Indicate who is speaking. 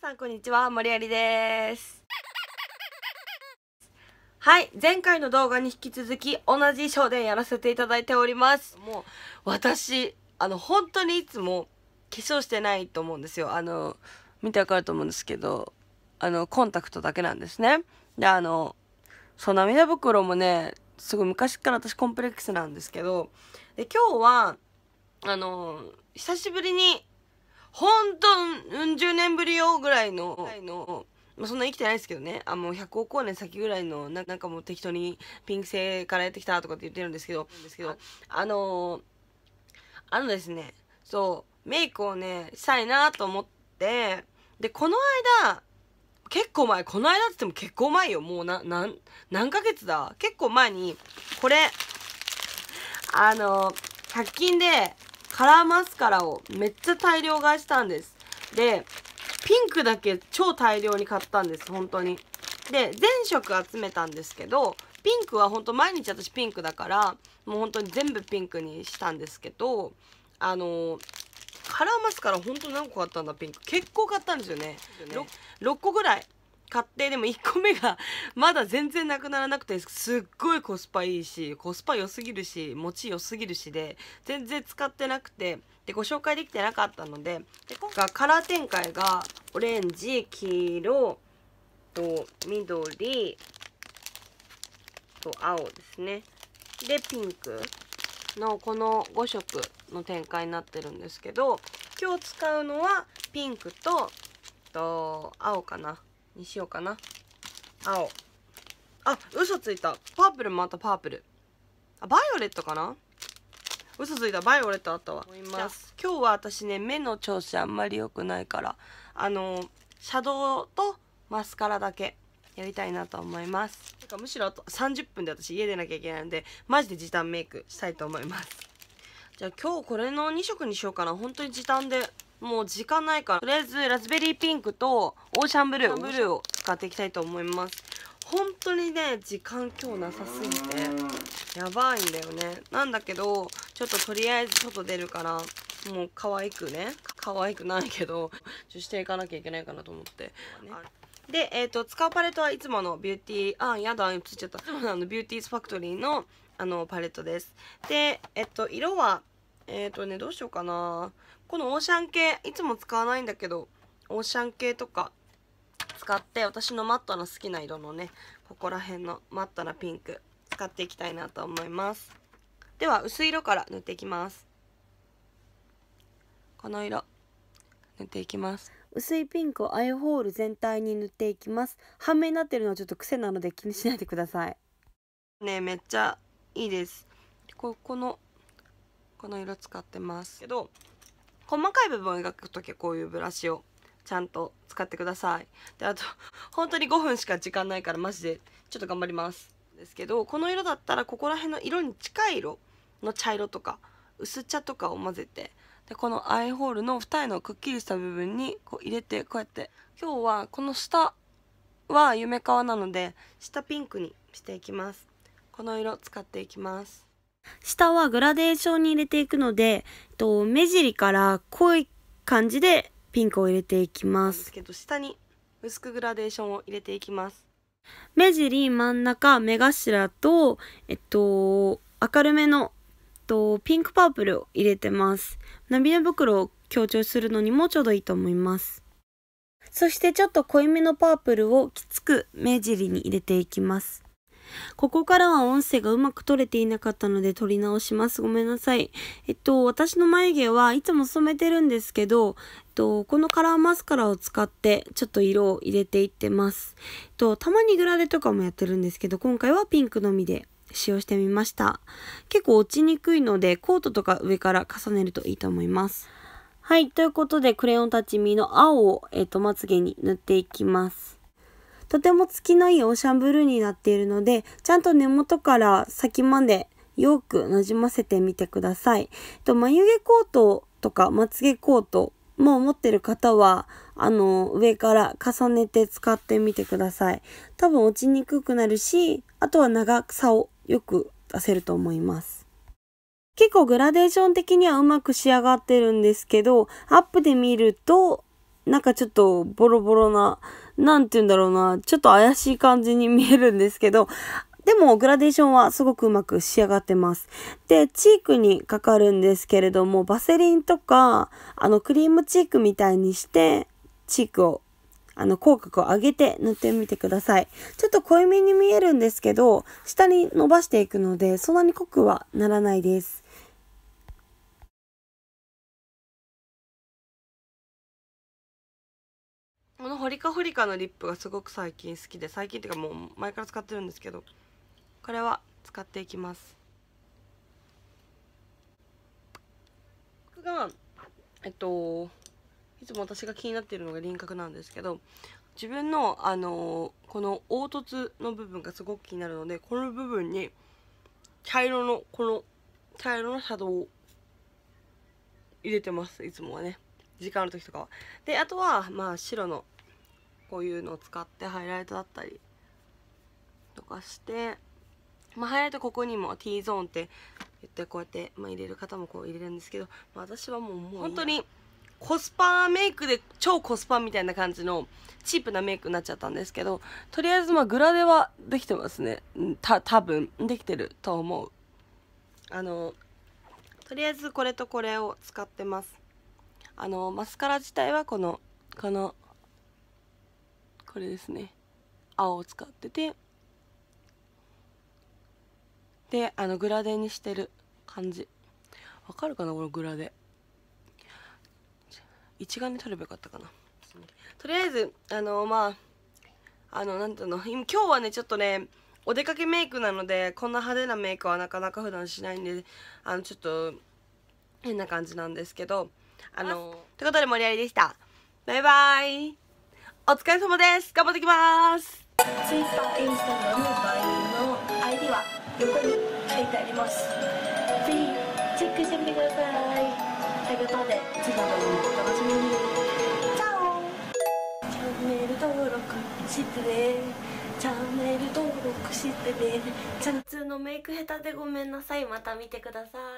Speaker 1: さんこんにちは、森有です。はい、前回の動画に引き続き同じ衣装でやらせていただいております。もう私、あの本当にいつも化粧してないと思うんですよ。あの、見てわかると思うんですけど、あの、コンタクトだけなんですね。で、あの、そう、涙袋もね、すごい昔から私コンプレックスなんですけど、で、今日は、あの、久しぶりに本当うん十年ぶりよぐらいの、ぐらいの、まあ、そんな生きてないですけどね、あ、もう100億光年先ぐらいの、なんかもう適当にピンク星からやってきたとかって言ってるんですけど、あのー、あのですね、そう、メイクをね、したいなと思って、で、この間、結構前、この間って言っても結構前よ、もうな、なん、何ヶ月だ結構前に、これ、あのー、100均で、カラーマスカラをめっちゃ大量買いしたんです。で、ピンクだけ超大量に買ったんです、本当に。で、全色集めたんですけど、ピンクは本当毎日私ピンクだから、もう本当に全部ピンクにしたんですけど、あのー、カラーマスカラ本当何個買ったんだ、ピンク。結構買ったんですよね。6, 6個ぐらい買ってでも1個目が まだ全然なくならなくてすっごいコスパいいしコスパ良すぎるし持ち良すぎるしで全然使ってなくてでご紹介できてなかったのでで今回カラー展開がオレンジ黄色と緑と青ですねでピンクのこの5色の展開になってるんですけど今日使うのはピンクとと青かなにしようかな青あ嘘ついたパープルもあったパープルあバイオレットかな嘘ついたバイオレットあったわ思います今日は私ね目の調子あんまり良くないからあのシャドウとマスカラだけやりたいなと思いますてかむしろあと30分で私家出なきゃいけないのでマジで時短メイクしたいと思いますじゃあ今日これの2色にしようかな本当に時短でもう時間ないからとりあえずラズベリーピンクとオーシャンブルーブルーを使っていきたいと思います本当にね時間今日なさすぎてやばいんだよねなんだけどちょっととりあえず外出るからもう可愛くね可愛くないけどちょしていかなきゃいけないかなと思って、ね、で、えっ、ー、と使うパレットはいつものビューティーあやだ映っちゃったあのビューティーズファクトリーのあのパレットですでえっ、と色はえっ、ー、とねどうしようかなこのオーシャン系いつも使わないんだけどオーシャン系とか使って私のマットの好きな色のねここら辺のマットなピンク使っていきたいなと思いますでは薄い色から塗っていきますこの色塗っていきます薄いピンクをアイホール全体に塗っていきます半目になってるのはちょっと癖なので気にしないでくださいねめっちゃいいですここのこの色使ってますけど細かい部分を描くときはこういうブラシをちゃんと使ってくださいであと 本当に5分しか時間ないからマジでちょっと頑張りますですけどこの色だったらここら辺の色に近い色の茶色とか薄茶とかを混ぜてでこのアイホールの二重のくっきりした部分にこう入れてこうやって今日はこの下は夢皮なので下ピンクにしていきますこの色使っていきます下はグラデーションに入れていくので、えっと目尻から濃い感じでピンクを入れていきます。けど下に薄くグラデーションを入れていきます。目尻、真ん中、目頭と、えっと、明るめの、と、ピンクパープルを入れてます。涙袋を強調するのにもちょうどいいと思います。そしてちょっと濃いめのパープルをきつく目尻に入れていきます。ここからは音声がうまく取れていなかったので撮り直します。ごめんなさい。えっと、私の眉毛はいつも染めてるんですけど、えっと、このカラーマスカラを使ってちょっと色を入れていってます。えっと、たまにグラデとかもやってるんですけど、今回はピンクのみで使用してみました。結構落ちにくいので、コートとか上から重ねるといいと思います。はい、ということで、クレヨンたちみの青を、えっと、まつげに塗っていきます。とても月のいいオーシャンブルーになっているので、ちゃんと根元から先までよくなじませてみてください。と眉毛コートとかまつげコートも持ってる方は、あの、上から重ねて使ってみてください。多分落ちにくくなるし、あとは長さをよく出せると思います。結構グラデーション的にはうまく仕上がってるんですけど、アップで見ると、なんかちょっとボロボロな何て言うんだろうな、ちょっと怪しい感じに見えるんですけど、でもグラデーションはすごくうまく仕上がってます。で、チークにかかるんですけれども、バセリンとか、あのクリームチークみたいにして、チークを、あの口角を上げて塗ってみてください。ちょっと濃いめに見えるんですけど、下に伸ばしていくので、そんなに濃くはならないです。このホリカホリカのリップがすごく最近好きで最近っていうかもう前から使ってるんですけどこれは使っていきますがえっといつも私が気になってるのが輪郭なんですけど自分のあのー、この凹凸の部分がすごく気になるのでこの部分に茶色のこの茶色のシャドウを入れてますいつもはね時間ある時とかはであとはまあ白のこういうのを使ってハイライトだったりとかして、まあ、ハイライトここにも T ゾーンって言ってこうやって、まあ、入れる方もこう入れるんですけど、まあ、私はもうもう本当にコスパメイクで超コスパみたいな感じのチープなメイクになっちゃったんですけどとりあえずまあグラデはできてますねた多分できてると思うあのとりあえずこれとこれを使ってますあのマスカラ自体はこのこのこれですね青を使っててであのグラデにしてる感じわかるかなこのグラデ一眼で撮ればよかったかなとりあえずあのまああのなんていうの今今日はねちょっとねお出かけメイクなのでこんな派手なメイクはなかなか普段しないんであのちょっと変な感じなんですけどあのということで、盛り上がでした。バイバイ。お疲れ様です。頑張ってきます。Twitter、Instagram の場合の ID は横に書いてあります。ぜひ、チェックしてみてください。ということで、次回もお楽しみに。チャオチャンネル登録してね。チャンネル登録してね。ちゃんつのメイク下手でごめんなさい。また見てください。